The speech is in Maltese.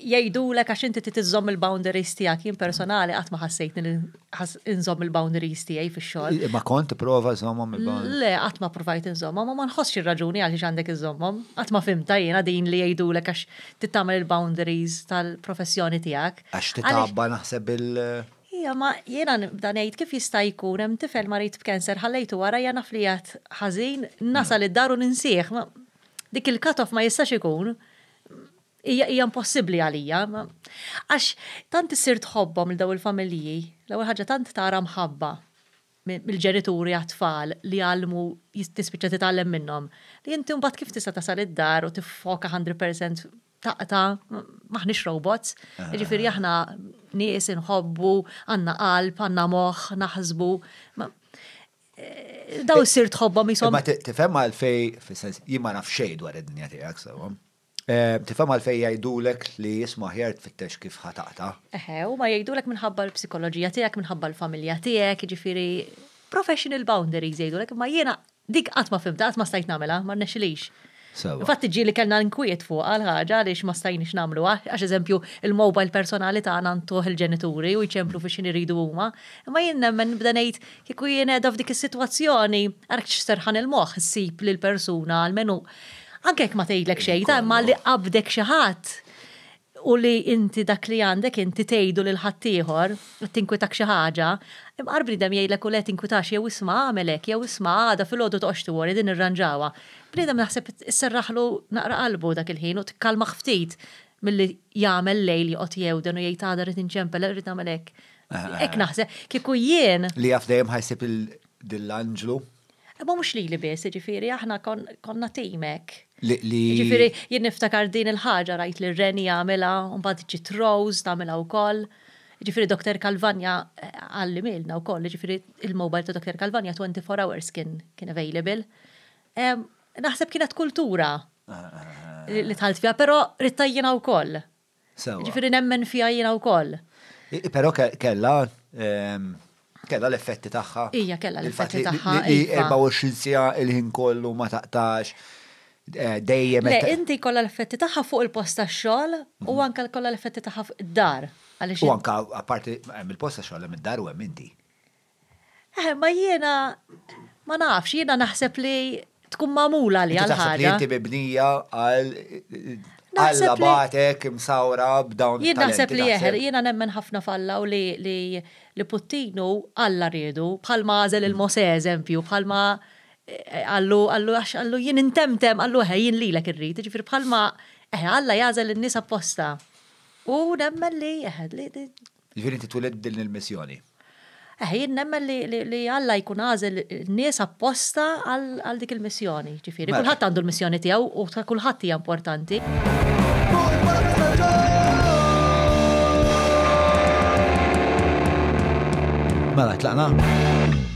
jajdu l għax inti tizzom il-boundaries tijak, jien personali għatma n-zom il-boundaries għaj fi xol. Ma kont prova zomom il-boundaries? Le, għatma provajt n-zomom, ma nħossx il-raġuni għalix għandek nżomom, għatma fimta jena din li jajdu l għax tittamel il-boundaries tal-professjoni għak. Għax tabba naħseb il- Ija, ma jena dan jgħid kif jista' jkun hemm tifel marit b'kenser, ħallejtu wara jena flijat ħażin nasal id-daru ninsieħ. Dik il-cut-off ma jistax ikun hija impossibbli għalija. Għax tant isir tħobbhom il daw il-familji, l-ewwel ħaġa tant tara mħabba mill-ġenituri għat-tfal li għalmu jistispiċa titgħallem minnhom. Li inti mbagħad kif tista' tasal id-dar u tiffoka 100% taqta maħniex robots. Ah. Ġifieri aħna nies inħobbu, għandna qalb, għandna moħħ, naħsbu. Eh, daw eh, issir tħobbhom jisom. Ma tifhem għalfej fis-sens jien ma nafx xejn dwar id-dinja tiegħek sewhom Eh, Tifam għalfej jgħidulek li jisma' fit tfittex kif ħataqta. Eħe, u ma jgħidulek minħabba l-psikoloġija tiegħek, minħabba l-familja tiegħek, jiġifieri professional boundaries jgħidulek, ma jiena dik qatt ma fimta, qatt ma stajt namela, ma rnexxilix. Infatti ġi li kellna nkwiet fuq għal-ħaġa għaliex ma stajniex namlu għax eżempju il-mobile personali ta' nantuħ il-ġenituri u jċemplu fi xin iridu huma. Ma jien nemmen b'danajt ngħid kieku jien edha f'dik is-sitwazzjoni għarak x'serħan il-moħħ issib lil persuna għal-menu Anke jekk ma tgħidlek xejn, ta' imma li qabdek xi ħadd u li inti dak li għandek inti tgħidu lil ħaddieħor tinkwitak xi ħaġa, imqar bnidem jgħidlek u le tinkwitax jew isma' għamelek jew isma' għada fil-għodu toqgħod wara din irranġawha. Bnidem naħseb isserraħlu naqra qalbu dak il-ħin u tikkalma ftit milli jagħmel lejl joqgħod jewden u jgħid għadha rid inċempel irid nagħmelek. Ah. Ek naħseb kieku jien. Li jafdejjem dejjem ħajsib il anġlu Ma mux li li jiġifieri ġifiri, aħna konna timek. Ġifiri, jien niftakar din il-ħagġa rajt li Reni għamela, un-bad ġit Rose għamela u koll. Ġifiri, Dr. Kalvanja eh, għalli milna u koll, ġifiri, il-mobile ta' Dr. Kalvanja 24 hours kien kien available. Naħseb kienet kultura li tħalt fija, pero rittajjina u koll. Ġifiri, nemmen fija jina u koll. Pero kella, kella l-effetti tagħha. Ija, kella l-effetti tagħha. 24 iva. sija il-ħin kollu ma taqtax. Eh, dejjem. Le, inti kolla l-effetti tagħha fuq il posta tax-xogħol u mhm. anke kolla l-effetti tagħha fuq id-dar. U anke apparti eh, mill posta tax-xogħol hemm id-dar u hemm inti. Eh Ma jiena ma nafx, jiena naħseb li tkun mamula li għal-ħaġa. Inti bibnija għal Alla batek msawra b'dawn. Jien naħseb li jeħer, jiena nemmen ħafna falla u li li Puttinu alla riedu bħalma għazel il-Mose eżempju, bħalma eh, għallu għallu għax għallu jien intemtem għallu ħej jien li l irrid, ġifir bħalma eħe alla jazel il-nisa apposta. U nemmen li jeħed li. Ġifir inti tuled din il-missjoni. Eħin, eh, nemmen li Alla jkun għażel nies apposta għal dik il-missjoni. Ġifieri, mela. kulħadd għandu l-missjoni tiegħu u ta' kulħadd hija importanti. Mela, tlaqna.